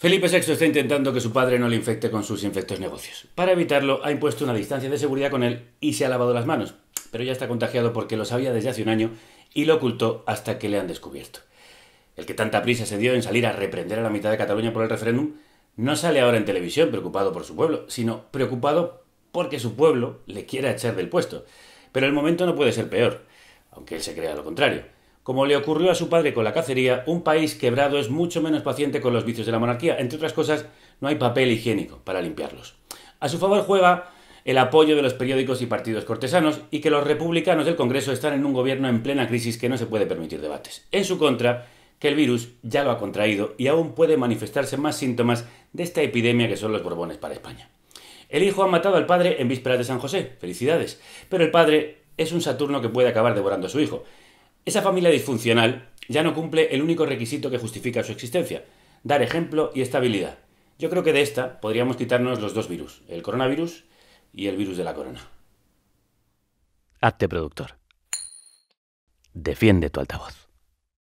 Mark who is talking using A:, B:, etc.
A: Felipe VI está intentando que su padre no le infecte con sus infectos negocios. Para evitarlo, ha impuesto una distancia de seguridad con él y se ha lavado las manos, pero ya está contagiado porque lo sabía desde hace un año y lo ocultó hasta que le han descubierto. El que tanta prisa se dio en salir a reprender a la mitad de Cataluña por el referéndum no sale ahora en televisión preocupado por su pueblo, sino preocupado porque su pueblo le quiera echar del puesto. Pero el momento no puede ser peor, aunque él se crea lo contrario. Como le ocurrió a su padre con la cacería, un país quebrado es mucho menos paciente con los vicios de la monarquía. Entre otras cosas, no hay papel higiénico para limpiarlos. A su favor juega el apoyo de los periódicos y partidos cortesanos y que los republicanos del Congreso están en un gobierno en plena crisis que no se puede permitir debates. En su contra, que el virus ya lo ha contraído y aún puede manifestarse más síntomas de esta epidemia que son los Borbones para España. El hijo ha matado al padre en vísperas de San José, felicidades, pero el padre es un Saturno que puede acabar devorando a su hijo. Esa familia disfuncional ya no cumple el único requisito que justifica su existencia, dar ejemplo y estabilidad. Yo creo que de esta podríamos quitarnos los dos virus, el coronavirus y el virus de
B: la corona. Hazte productor. Defiende tu altavoz.